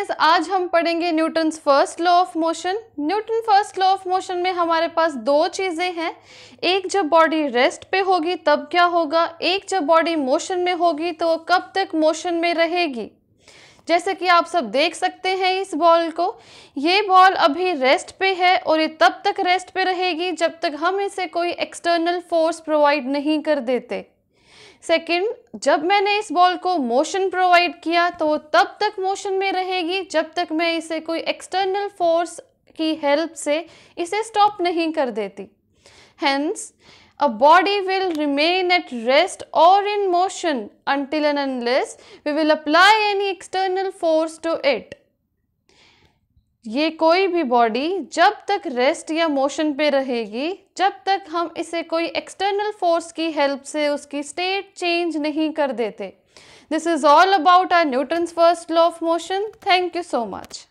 friends आज हम पढ़ेंगे Newton first law of motion Newton first law of motion में हमारे पास दो चीज़ें हैं एक जब बॉडी रेस्ट पे होगी तब क्या होगा एक जब बॉडी मोशन में होगी तो कब तक मोशन में रहेगी जैसे कि आप सब देख सकते हैं इस बॉल को ये बॉल अभी रेस्ट पे है और ये तब तक रेस्ट पे रहेगी जब तक हम इसे कोई एक्सटर्नल फोर्स प्रोवाइड नहीं कर देते सेकंड जब मैंने इस बॉल को मोशन प्रोवाइड किया तो वो तब तक मोशन में रहेगी जब तक मैं इसे कोई एक्सटर्नल फोर्स की हेल्प से इसे स्टॉप नहीं कर देती hence a body will remain at rest और in motion until and unless we will apply any external force to it ये कोई भी बॉडी जब तक रेस्ट या मोशन पे रहेगी जब तक हम इसे कोई एक्सटर्नल फोर्स की हेल्प से उसकी स्टेट चेंज नहीं कर देते this is all about our Newton's first law of motion thank you so much